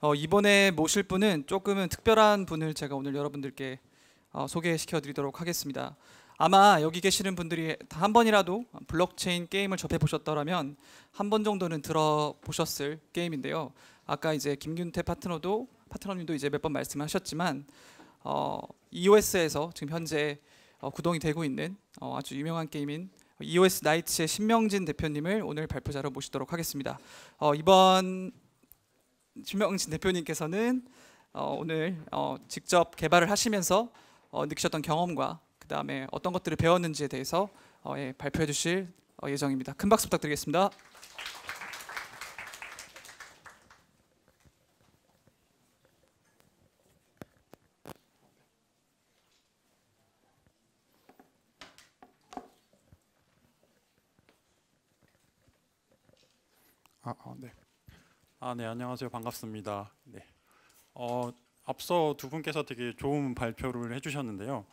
어, 이번에 모실 분은 조금은 특별한 분을 제가 오늘 여러분들께 어, 소개시켜 드리도록 하겠습니다. 아마 여기 계시는 분들이 한 번이라도 블록체인 게임을 접해 보셨더라면 한 번 정도는 들어보셨을 게임인데요. 아까 이제 김균태 파트너도 파트너님도 이제 몇 번 말씀하셨지만 어, EOS에서 지금 현재 어, 구동이 되고 있는 어, 아주 유명한 게임인 EOS 나이츠의 신명진 대표님을 오늘 발표자로 모시도록 하겠습니다. 어, 이번 신명진 대표님께서는 어, 오늘 어, 직접 개발을 하시면서 어, 느끼셨던 경험과 그 다음에 어떤 것들을 배웠는지에 대해서 어, 예, 발표해 주실 어, 예정입니다. 큰 박수 부탁드리겠습니다. 아, 네, 안녕하세요. 반갑습니다. 네. 어, 앞서 두 분께서 되게 좋은 발표를 해주셨는데요.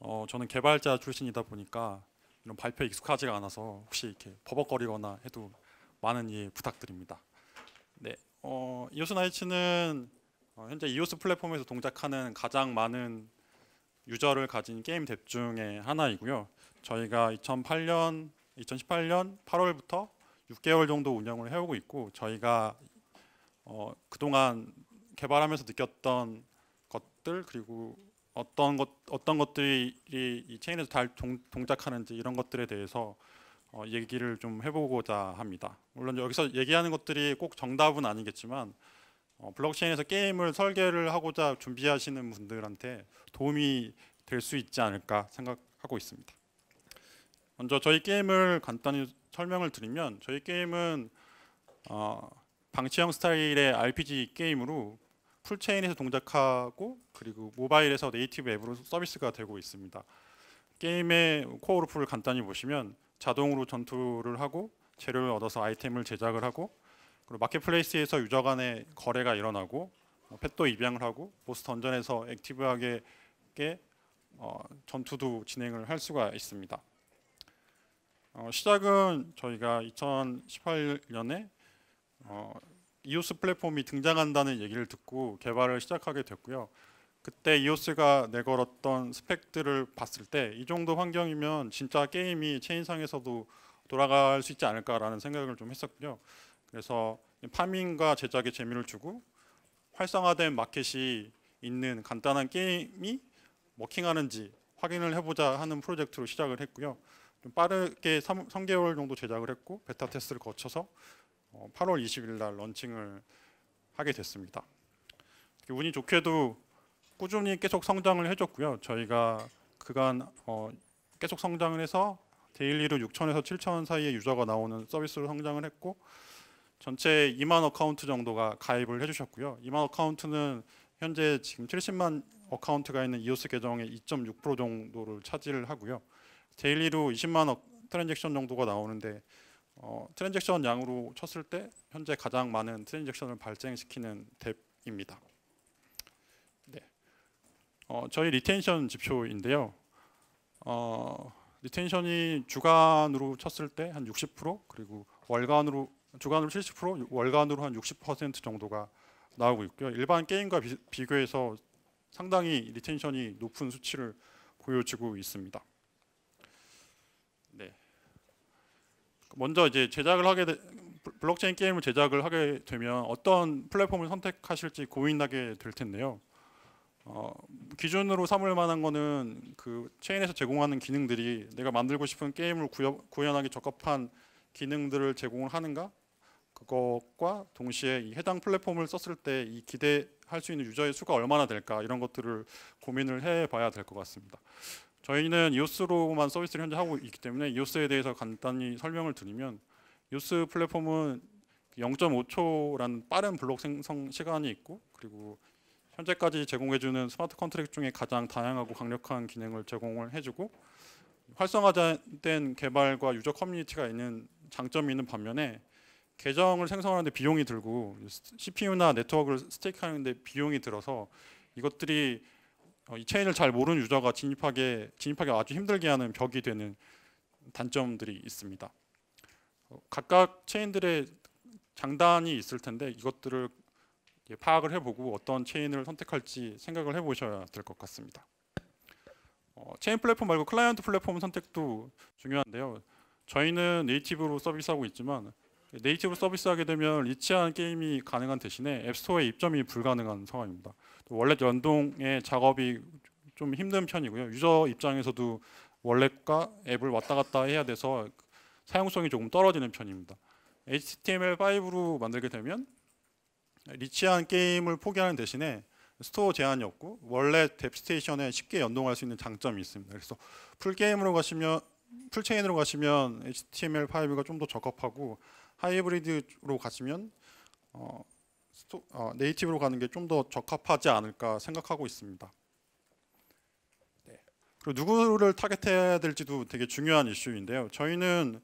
어, 저는 개발자 출신이다 보니까 이런 발표 익숙하지가 않아서 혹시 이렇게 버벅거리거나 해도 많은 이해 부탁드립니다. 네, 어, 이오스 나이츠는 어, 현재 이오스 플랫폼에서 동작하는 가장 많은 유저를 가진 게임 앱 중에 하나이고요. 저희가 2008년, 2018년 8월부터 6개월 정도 운영을 해오고 있고 저희가 어, 그동안 개발하면서 느꼈던 것들 그리고 어떤 것 어떤 것들이 이 체인에서 잘 동, 작하는지 이런 것들에 대해서 어, 얘기를 좀 해보고자 합니다. 물론 여기서 얘기하는 것들이 꼭 정답은 아니겠지만 어, 블록체인에서 게임을 설계를 하고자 준비하시는 분들한테 도움이 될 수 있지 않을까 생각하고 있습니다. 먼저 저희 게임을 간단히 설명을 드리면 저희 게임은 어, 방치형 스타일의 RPG 게임으로 풀체인에서 동작하고 그리고 모바일에서 네이티브 앱으로 서비스가 되고 있습니다. 게임의 코어 루프를 간단히 보시면 자동으로 전투를 하고 재료를 얻어서 아이템을 제작을 하고 그리고 마켓플레이스에서 유저 간의 거래가 일어나고 뭐 펫도 입양을 하고 보스 던전에서 액티브하게 어, 전투도 진행을 할 수가 있습니다. 어, 시작은 저희가 2018년에 어, 이오스 플랫폼이 등장한다는 얘기를 듣고 개발을 시작하게 됐고요. 그때 이오스가 내걸었던 스펙들을 봤을 때 이 정도 환경이면 진짜 게임이 체인상에서도 돌아갈 수 있지 않을까라는 생각을 좀 했었고요. 그래서 파밍과 제작에 재미를 주고 활성화된 마켓이 있는 간단한 게임이 워킹하는지 확인을 해보자 하는 프로젝트로 시작을 했고요. 좀 빠르게 3, 3개월 정도 제작을 했고 베타 테스트를 거쳐서 8월 어, 20일 날 런칭을 하게 됐습니다. 운이 좋게도 꾸준히 계속 성장을 해줬고요. 저희가 그간 어 계속 성장을 해서 데일리로 6천에서 7천 사이에 유저가 나오는 서비스로 성장을 했고 전체 2만 어카운트 정도가 가입을 해주셨고요. 2만 어카운트는 현재 지금 70만 어카운트가 있는 이오스 계정의 2.6% 정도를 차지를 하고요. 데일리로 20만 어, 트랜잭션 정도가 나오는데 어, 트랜잭션 양으로 쳤을 때 현재 가장 많은 트랜잭션을 발생시키는 탭입니다 네. 어, 저희 리텐션 지표인데요. 어, 리텐션이 주간으로 쳤을 때 한 60% 그리고 월간으로 주간으로 70% 월간으로 한 60% 정도가 나오고 있고요. 일반 게임과 비, 비교해서 상당히 리텐션이 높은 수치를 보여주고 있습니다. 먼저 이제 제작을 하게 되, 블록체인 게임을 제작을 하게 되면 어떤 플랫폼을 선택하실지 고민하게 될 텐데요. 어, 기준으로 삼을 만한 거는 그 체인에서 제공하는 기능들이 내가 만들고 싶은 게임을 구협, 구현하기 적합한 기능들을 제공을 하는가 그것과 동시에 이 해당 플랫폼을 썼을 때이 기대할 수 있는 유저의 수가 얼마나 될까 이런 것들을 고민을 해봐야 될 것 같습니다. 저희는 이오스로만 서비스를 현재 하고 있기 때문에 이오스에 대해서 간단히 설명을 드리면 이오스 플랫폼은 0.5초라는 빠른 블록 생성 시간이 있고 그리고 현재까지 제공해주는 스마트 컨트랙 중에 가장 다양하고 강력한 기능을 제공을 해주고 활성화된 개발과 유저 커뮤니티가 있는 장점이 있는 반면에 계정을 생성하는데 비용이 들고 CPU나 네트워크를 스테이크하는데 비용이 들어서 이것들이 어, 이 체인을 잘 모르는 유저가 진입하게 진입하기 아주 힘들게 하는 벽이 되는 단점들이 있습니다. 어, 각각 체인들의 장단이 있을 텐데 이것들을 파악을 해보고 어떤 체인을 선택할지 생각을 해보셔야 될 것 같습니다. 어, 체인 플랫폼 말고 클라이언트 플랫폼 선택도 중요한데요. 저희는 네이티브로 서비스하고 있지만 네이티브 서비스하게 되면 리치한 게임이 가능한 대신에 앱스토어에 입점이 불가능한 상황입니다. 원래 연동의 작업이 좀 힘든 편이고요. 유저 입장에서도 원래과 앱을 왔다 갔다 해야 돼서 사용성이 조금 떨어지는 편입니다. HTML5로 만들게 되면 리치한 게임을 포기하는 대신에 스토어 제한이 없고 원래 뎁스테이션에 쉽게 연동할 수 있는 장점이 있습니다. 그래서 풀게임으로 가시면 풀체인으로 가시면 HTML5가 좀 더 적합하고 하이브리드로 가시면 어, 스토, 어, 네이티브로 가는 게 좀 더 적합하지 않을까 생각하고 있습니다. 네. 그리고 누구를 타겟해야 될지도 되게 중요한 이슈인데요. 저희는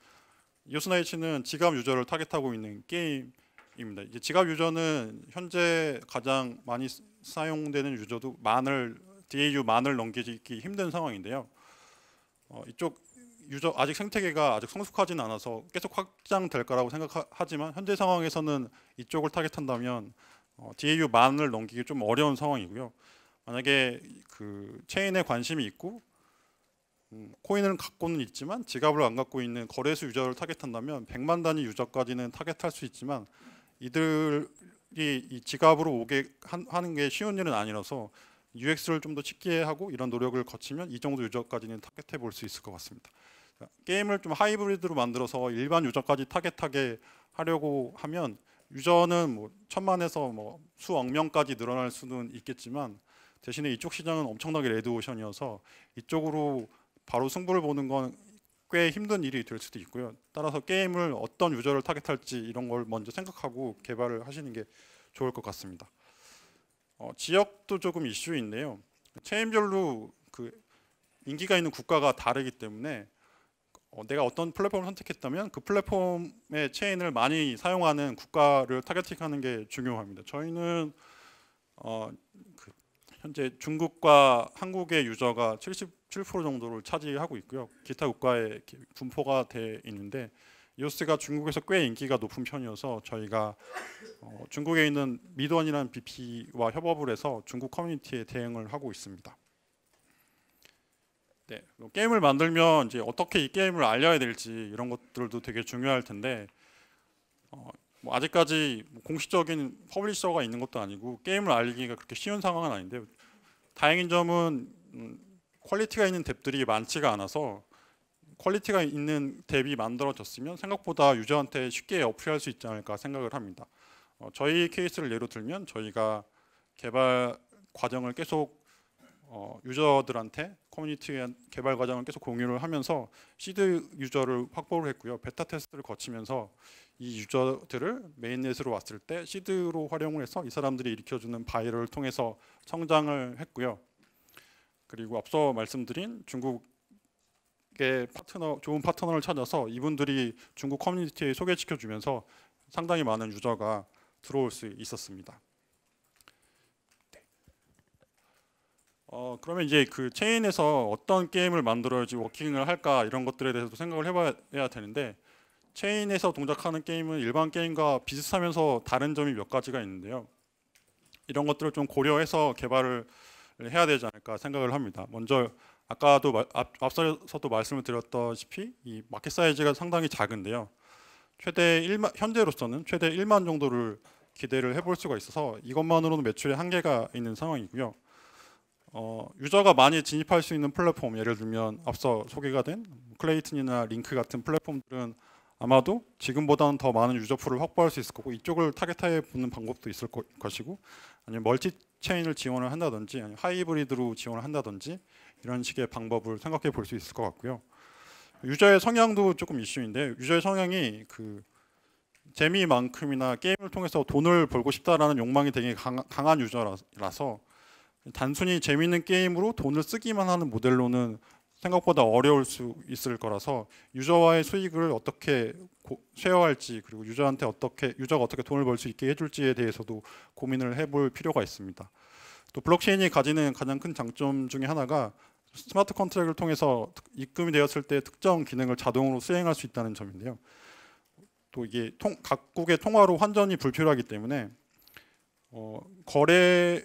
요스나이치는 지갑 유저를 타겟하고 있는 게임입니다. 이제 지갑 유저는 현재 가장 많이 사용되는 유저도 만을 DAU 만을 넘기기 힘든 상황인데요. 어, 이쪽 유저 아직 생태계가 아직 성숙하지는 않아서 계속 확장될 거라고 생각하지만 현재 상황에서는 이쪽을 타겟한다면 어, DAU만을 넘기기 좀 어려운 상황이고요. 만약에 그 체인에 관심이 있고 음, 코인을 갖고는 있지만 지갑을 안 갖고 있는 거래소 유저를 타겟한다면 100만 단위 유저까지는 타겟할 수 있지만 이들이 이 지갑으로 오게 한, 하는 게 쉬운 일은 아니라서 UX를 좀 더 쉽게 하고 이런 노력을 거치면 이 정도 유저까지는 타겟해 볼 수 있을 것 같습니다. 게임을 좀 하이브리드로 만들어서 일반 유저까지 타겟하게 하려고 하면 유저는 뭐 천만에서 뭐 수억 명까지 늘어날 수는 있겠지만 대신에 이쪽 시장은 엄청나게 레드오션이어서 이쪽으로 바로 승부를 보는 건 꽤 힘든 일이 될 수도 있고요. 따라서 게임을 어떤 유저를 타겟할지 이런 걸 먼저 생각하고 개발을 하시는 게 좋을 것 같습니다. 어, 지역도 조금 이슈인데요. 체인별로 그 인기가 있는 국가가 다르기 때문에 어, 내가 어떤 플랫폼을 선택했다면 그 플랫폼의 체인을 많이 사용하는 국가를 타겟팅하는 게 중요합니다. 저희는 어, 그 현재 중국과 한국의 유저가 77% 정도를 차지하고 있고요. 기타 국가의 분포가 돼 있는데 이스가 중국에서 꽤 인기가 높은 편이어서 저희가 어, 중국에 있는 미드원이라는 BP와 협업을 해서 중국 커뮤니티에 대응을 하고 있습니다. 네, 뭐 게임을 만들면 이제 어떻게 이 게임을 알려야 될지 이런 것들도 되게 중요할 텐데 어, 뭐 아직까지 뭐 공식적인 퍼블리셔가 있는 것도 아니고 게임을 알리기가 그렇게 쉬운 상황은 아닌데 다행인 점은 음, 퀄리티가 있는 뎁들이 많지가 않아서 퀄리티가 있는 뎁이 만들어졌으면 생각보다 유저한테 쉽게 어필할 수 있지 않을까 생각을 합니다. 어, 저희 케이스를 예로 들면 저희가 개발 과정을 계속 어, 유저들한테 커뮤니티 개발 과정을 계속 공유를 하면서 시드 유저를 확보를 했고요. 베타 테스트를 거치면서 이 유저들을 메인넷으로 왔을 때 시드로 활용을 해서 이 사람들이 일으켜주는 바이럴을 통해서 성장을 했고요. 그리고 앞서 말씀드린 중국의 파트너, 좋은 파트너를 찾아서 이분들이 중국 커뮤니티에 소개시켜주면서 상당히 많은 유저가 들어올 수 있었습니다. 어 그러면 이제 그 체인에서 어떤 게임을 만들어야지 워킹을 할까 이런 것들에 대해서도 생각을 해봐야 되는데 체인에서 동작하는 게임은 일반 게임과 비슷하면서 다른 점이 몇 가지가 있는데요. 이런 것들을 좀 고려해서 개발을 해야 되지 않을까 생각을 합니다. 먼저 아까도 앞, 앞서서도 말씀을 드렸다시피 이 마켓 사이즈가 상당히 작은데요. 최대 1만 현재로서는 최대 1만 정도를 기대를 해볼 수가 있어서 이것만으로는 매출의 한계가 있는 상황이고요. 어, 유저가 많이 진입할 수 있는 플랫폼 예를 들면 앞서 소개가 된 클레이튼이나 링크 같은 플랫폼들은 아마도 지금보다는 더 많은 유저 풀을 확보할 수 있을 거고 이쪽을 타겟타에 붙는 방법도 있을 것이고 아니면 멀티 체인을 지원을 한다든지 아니면 하이브리드로 지원을 한다든지 이런 식의 방법을 생각해 볼 수 있을 것 같고요. 유저의 성향도 조금 이슈인데 유저의 성향이 그 재미만큼이나 게임을 통해서 돈을 벌고 싶다라는 욕망이 되게 강, 한 유저라서 단순히 재미있는 게임으로 돈을 쓰기만 하는 모델로는 생각보다 어려울 수 있을 거라서 유저와의 수익을 어떻게 고, 쉐어할지 그리고 유저한테 어떻게 유저가 어떻게 돈을 벌 수 있게 해줄지에 대해서도 고민을 해볼 필요가 있습니다. 또 블록체인이 가지는 가장 큰 장점 중에 하나가 스마트 컨트랙을 통해서 입금이 되었을 때 특정 기능을 자동으로 수행할 수 있다는 점인데요. 또 이게 통, 각국의 통화로 환전이 불필요하기 때문에 어, 거래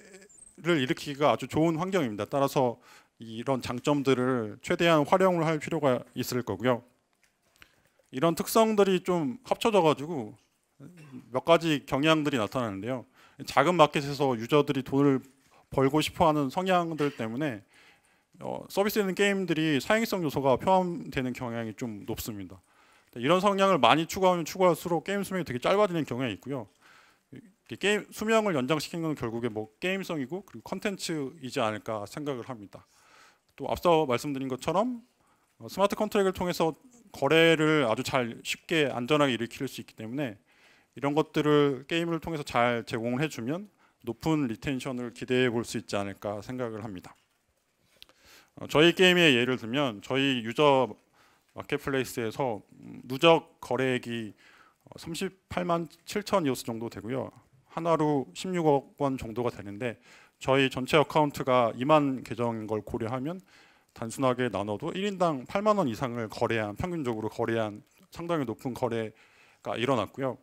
를 일으키기가 아주 좋은 환경입니다. 따라서 이런 장점들을 최대한 활용을 할 필요가 있을 거고요. 이런 특성들이 좀 합쳐져 가지고 몇 가지 경향들이 나타나는데요. 작은 마켓에서 유저들이 돈을 벌고 싶어하는 성향들 때문에 어, 서비스있는 게임들이 사행성 요소가 포함되는 경향이 좀 높습니다. 이런 성향을 많이 추구하면 추구할수록 게임 수명이 되게 짧아지는 경향이 있고요. 게임 수명을 연장시킨 건 결국에 뭐 게임성이고 그리고 컨텐츠이지 않을까 생각을 합니다. 또 앞서 말씀드린 것처럼 어, 스마트 컨트랙을 통해서 거래를 아주 잘 쉽게 안전하게 일으킬 수 있기 때문에 이런 것들을 게임을 통해서 잘 제공을 해주면 높은 리텐션을 기대해 볼 수 있지 않을까 생각을 합니다. 어, 저희 게임의 예를 들면 저희 유저 마켓플레이스에서 누적 거래액이 38만 7천 이오스 정도 되고요. 하나로 16억 원 정도가 되는데 저희 전체 어카운트가 2만 계정인 걸 고려하면 단순하게 나눠도 1인당 8만 원 이상을 거래한 평균적으로 거래한 상당히 높은 거래가 일어났고요.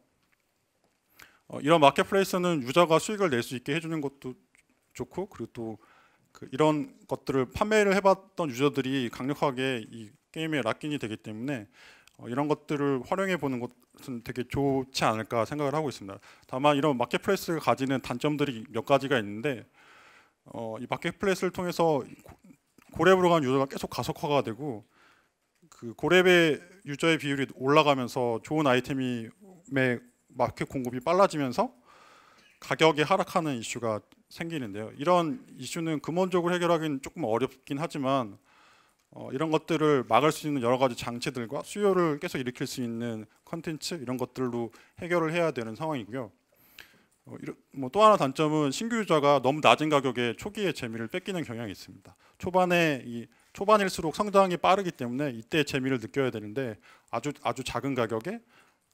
어, 이런 마켓플레이스는 유저가 수익을 낼 수 있게 해주는 것도 좋고 그리고 또그 이런 것들을 판매를 해봤던 유저들이 강력하게 이 게임의 락인이 되기 때문에 어, 이런 것들을 활용해 보는 것은 되게 좋지 않을까 생각을 하고 있습니다. 다만 이런 마켓플레이스가 가지는 단점들이 몇 가지가 있는데 어, 이 마켓플레이스를 통해서 고랩으로 간 유저가 계속 가속화가 되고 그 고랩의 유저의 비율이 올라가면서 좋은 아이템의 마켓 공급이 빨라지면서 가격이 하락하는 이슈가 생기는데요. 이런 이슈는 근본적으로 해결하기는 조금 어렵긴 하지만 어, 이런 것들을 막을 수 있는 여러 가지 장치들과 수요를 계속 일으킬 수 있는 컨텐츠 이런 것들로 해결을 해야 되는 상황이고요. 어, 뭐또 하나 단점은 신규 유저가 너무 낮은 가격에 초기에 재미를 뺏기는 경향이 있습니다. 초반에 이 초반일수록 성장이 빠르기 때문에 이때 재미를 느껴야 되는데 아주 아주 작은 가격에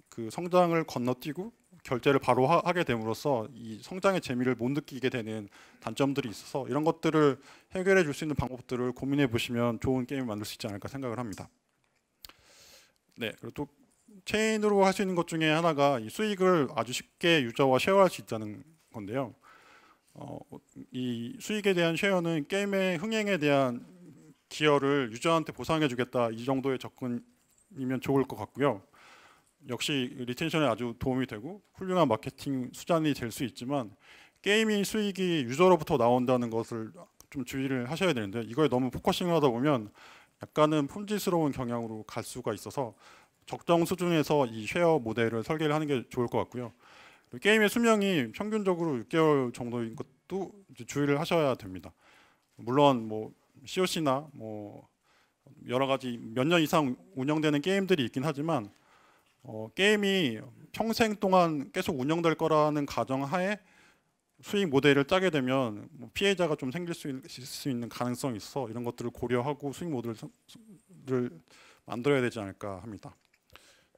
그 성장을 건너뛰고 결제를 바로 하, 게 됨으로써 이 성장의 재미를 못 느끼게 되는 단점들이 있어서 이런 것들을 해결해 줄 수 있는 방법들을 고민해 보시면 좋은 게임을 만들 수 있지 않을까 생각을 합니다. 네, 그리고 또 체인으로 할 수 있는 것 중에 하나가 수익을 아주 쉽게 유저와 쉐어할 수 있다는 건데요. 어, 이 수익에 대한 쉐어는 게임의 흥행에 대한 기여를 유저한테 보상해주겠다 이 정도의 접근이면 좋을 것 같고요. 역시 리텐션에 아주 도움이 되고 훌륭한 마케팅 수단이 될 수 있지만 게이밍 수익이 유저로부터 나온다는 것을 좀 주의를 하셔야 되는데 이거에 너무 포커싱을 하다 보면 약간은 품질스러운 경향으로 갈 수가 있어서 적정 수준에서 이 쉐어 모델을 설계를 하는 게 좋을 것 같고요. 게임의 수명이 평균적으로 6개월 정도인 것도 주의를 하셔야 됩니다. 물론 뭐 COC나 뭐 여러 가지 몇 년 이상 운영되는 게임들이 있긴 하지만 어, 게임이 평생 동안 계속 운영될 거라는 가정하에 수익 모델을 짜게 되면 뭐 피해자가 좀 생길 수, 있, 수 있는 가능성이 있어 이런 것들을 고려하고 수익 모델을 만들어야 되지 않을까 합니다.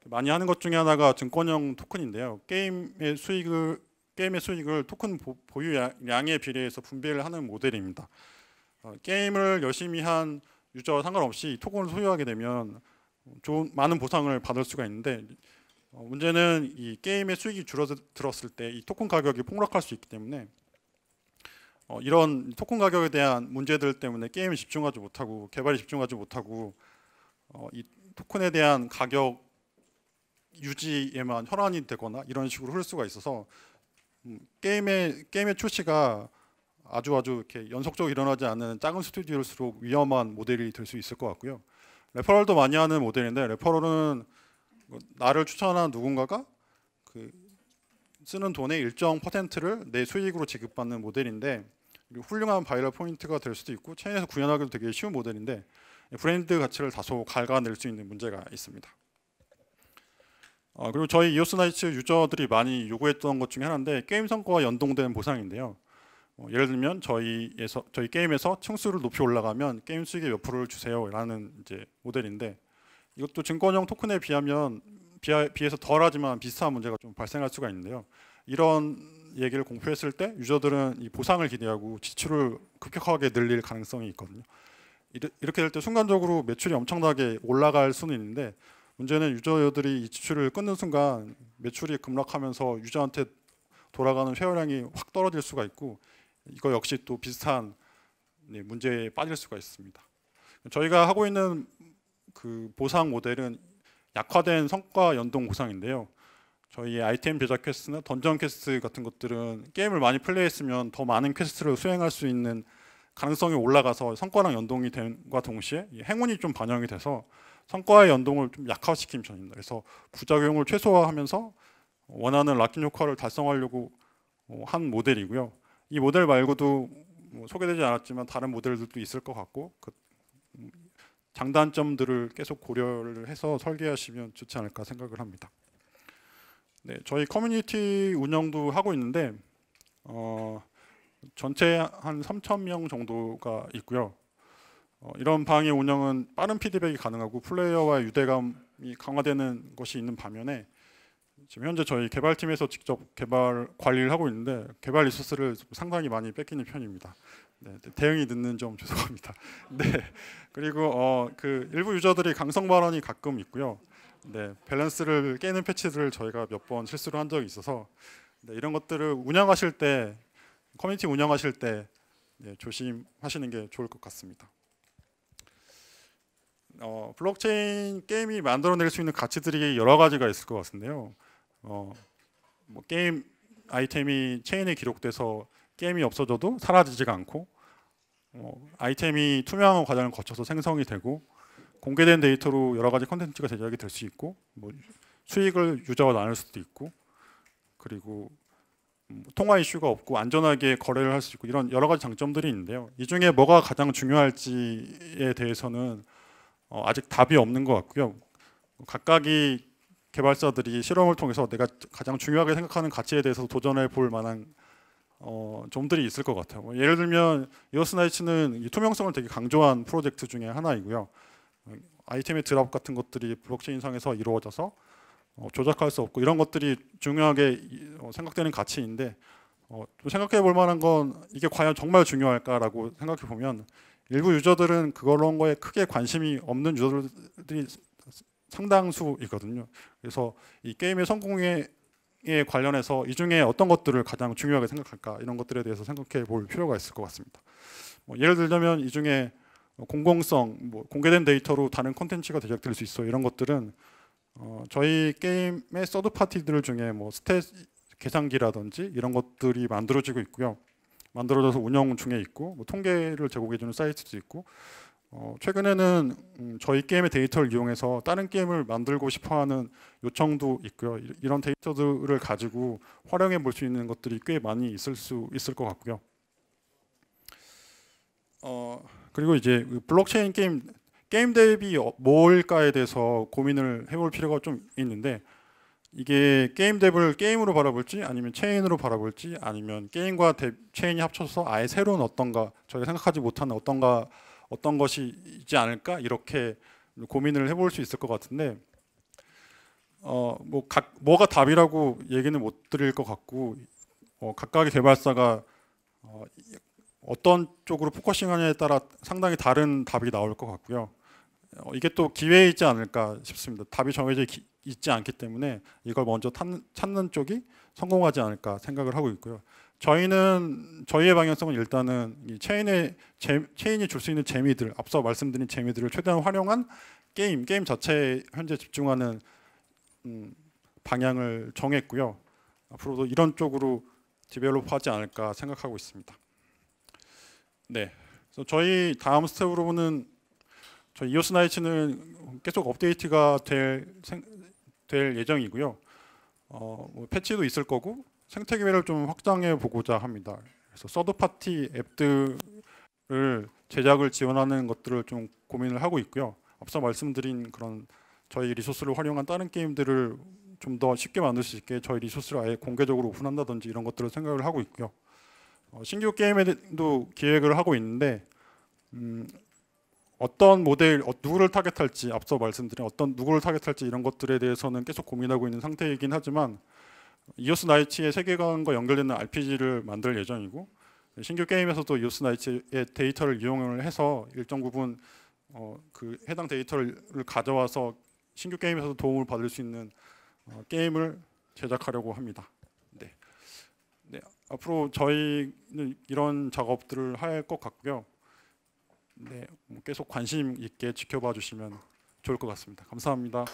많이 하는 것 중에 하나가 증권형 토큰인데요. 게임의 수익을 게임의 수익을 토큰 보유량에 비례해서 분배를 하는 모델입니다. 어, 게임을 열심히 한 유저와 상관없이 토큰을 소유하게 되면 좋은 많은 보상을 받을 수가 있는데 어, 문제는 이 게임의 수익이 줄어들었을 때 이 토큰 가격이 폭락할 수 있기 때문에 어, 이런 토큰 가격에 대한 문제들 때문에 게임에 집중하지 못하고 개발에 집중하지 못하고 어, 이 토큰에 대한 가격 유지에만 혈안이 되거나 이런 식으로 흐를 수가 있어서 음, 게임의 게임의 출시가 아주 아주 이렇게 연속적으로 일어나지 않는 작은 스튜디오일수록 위험한 모델이 될 수 있을 것 같고요. 레퍼럴도 많이 하는 모델인데 레퍼럴은 나를 추천한 누군가가 그 쓰는 돈의 일정 퍼센트를 내 수익으로 지급받는 모델인데 훌륭한 바이럴 포인트가 될 수도 있고 체인에서 구현하기도 되게 쉬운 모델인데 브랜드 가치를 다소 갉아낼 수 있는 문제가 있습니다. 어, 그리고 저희 이오스나이츠 유저들이 많이 요구했던 것 중에 하나인데 게임 성과와 연동된 보상인데요. 어, 예를 들면 저희에서 저희 게임에서 층수를 높이 올라가면 게임 수익의 몇 프로를 주세요라는 이제 모델인데 이것도 증권형 토큰에 비하면 비하, 비해서 덜하지만 비슷한 문제가 좀 발생할 수가 있는데요. 이런 얘기를 공표했을 때 유저들은 이 보상을 기대하고 지출을 급격하게 늘릴 가능성이 있거든요. 이렇게 될 때 순간적으로 매출이 엄청나게 올라갈 수는 있는데 문제는 유저들이 이 지출을 끊는 순간 매출이 급락하면서 유저한테 돌아가는 회화량이확 떨어질 수가 있고 이거 역시 또 비슷한 네, 문제에 빠질 수가 있습니다. 저희가 하고 있는 그 보상 모델은 약화된 성과 연동 보상인데요. 저희 아이템 제작 퀘스트나 던전 퀘스트 같은 것들은 게임을 많이 플레이했으면 더 많은 퀘스트를 수행할 수 있는 가능성이 올라가서 성과랑 연동이 된과 동시에 행운이 좀 반영이 돼서 성과의 연동을 좀 약화시킨 편입니다. 그래서 부작용을 최소화하면서 원하는 락킹 효과를 달성하려고 어, 한 모델이고요. 이 모델 말고도 뭐 소개되지 않았지만 다른 모델들도 있을 것 같고 그 음, 장단점들을 계속 고려를 해서 설계하시면 좋지 않을까 생각을 합니다. 네, 저희 커뮤니티 운영도 하고 있는데 어, 전체 한 3천 명 정도가 있고요. 어, 이런 방의 운영은 빠른 피드백이 가능하고 플레이어와 유대감이 강화되는 것이 있는 반면에 지금 현재 저희 개발팀에서 직접 개발 관리를 하고 있는데 개발 리소스를 상당히 많이 뺏기는 편입니다. 네, 대응이 늦는 점 죄송합니다. 네, 그리고 어, 그 일부 유저들이 강성 발언이 가끔 있고요. 네, 밸런스를 깨는 패치들을 저희가 몇 번 실수를 한 적이 있어서 네, 이런 것들을 운영하실 때 커뮤니티 운영하실 때 네, 조심하시는 게 좋을 것 같습니다. 어, 블록체인 게임이 만들어낼 수 있는 가치들이 여러 가지가 있을 것 같은데요. 어, 뭐 게임 아이템이 체인에 기록돼서 게임이 없어져도 사라지지가 않고 어, 아이템이 투명한 과정을 거쳐서 생성이 되고 공개된 데이터로 여러 가지 컨텐츠가 제작이 될 수 있고 뭐 수익을 유저와 나눌 수도 있고 그리고 음, 통화 이슈가 없고 안전하게 거래를 할 수 있고 이런 여러 가지 장점들이 있는데요. 이 중에 뭐가 가장 중요할지에 대해서는 어 아직 답이 없는 것 같고요. 각각이 개발자들이 실험을 통해서 내가 가장 중요하게 생각하는 가치에 대해서 도전해 볼 만한 어, 점들이 있을 것 같아요. 뭐 예를 들면 이어스나이츠는 투명성을 되게 강조한 프로젝트 중에 하나이고요. 아이템의 드랍 같은 것들이 블록체인상에서 이루어져서 어, 조작할 수 없고 이런 것들이 중요하게 어, 생각되는 가치인데 어, 생각해 볼 만한 건 이게 과연 정말 중요할까라고 생각해 보면 일부 유저들은 그런 거에 크게 관심이 없는 유저들이 상당수이거든요. 그래서 이 게임의 성공에 관련해서 이 중에 어떤 것들을 가장 중요하게 생각할까 이런 것들에 대해서 생각해 볼 필요가 있을 것 같습니다. 뭐 예를 들자면 이 중에 공공성, 뭐 공개된 데이터로 다른 콘텐츠가 제작될 수 있어 이런 것들은 어 저희 게임의 서드 파티들 중에 뭐 스탯 계산기라든지 이런 것들이 만들어지고 있고요. 만들어져서 운영 중에 있고 뭐 통계를 제공해주는 사이트도 있고 어, 최근에는 음, 저희 게임의 데이터를 이용해서 다른 게임을 만들고 싶어하는 요청도 있고요. 이런 데이터들을 가지고 활용해 볼 수 있는 것들이 꽤 많이 있을 수 있을 것 같고요. 어, 그리고 이제 그 블록체인 게임 게임 대비 어, 뭘까에 대해서 고민을 해볼 필요가 좀 있는데 이게 게임 대비를 게임으로 바라볼지 아니면 체인으로 바라볼지 아니면 게임과 데, 체인이 합쳐서 아예 새로운 어떤가 저희가 생각하지 못하는 어떤가 어떤 것이 있지 않을까 이렇게 고민을 해볼 수 있을 것 같은데 어 뭐 각 뭐가 답이라고 얘기는 못 드릴 것 같고 어, 각각의 개발사가 어, 어떤 쪽으로 포커싱하냐에 따라 상당히 다른 답이 나올 것 같고요. 어, 이게 또 기회이지 않을까 싶습니다. 답이 정해져 기, 있지 않기 때문에 이걸 먼저 탄, 찾는 쪽이 성공하지 않을까 생각을 하고 있고요. 저희는 저희의 방향성은 일단은 이 체인의 제, 체인이 줄 수 있는 재미들 앞서 말씀드린 재미들을 최대한 활용한 게임 게임 자체에 현재 집중하는 음, 방향을 정했고요. 앞으로도 이런 쪽으로 디벨롭하지 않을까 생각하고 있습니다. 네, 그래서 저희 다음 스텝으로는 저희 이오스 나이츠는 계속 업데이트가 될, 생, 될 예정이고요. 어, 뭐 패치도 있을 거고 생태계를 좀 확장해 보고자 합니다. 그래서 서드 파티 앱들을 제작을 지원하는 것들을 좀 고민을 하고 있고요. 앞서 말씀드린 그런 저희 리소스를 활용한 다른 게임들을 좀 더 쉽게 만들 수 있게 저희 리소스를 아예 공개적으로 오픈한다든지 이런 것들을 생각을 하고 있고요. 어, 신규 게임에도 기획을 하고 있는데 음, 어떤 모델, 어, 누구를 타겟할지 앞서 말씀드린 어떤 누구를 타겟할지 이런 것들에 대해서는 계속 고민하고 있는 상태이긴 하지만 이오스 나이츠의 세계관과 연결되는 RPG를 만들 예정이고 신규 게임에서도 이오스 나이츠의 데이터를 이용을 해서 일정 부분 어, 그 해당 데이터를 가져와서 신규 게임에서 도움을 받을 수 있는 어, 게임을 제작하려고 합니다. 네. 네. 앞으로 저희는 이런 작업들을 할 것 같고요. 네, 뭐 계속 관심 있게 지켜봐 주시면 좋을 것 같습니다. 감사합니다.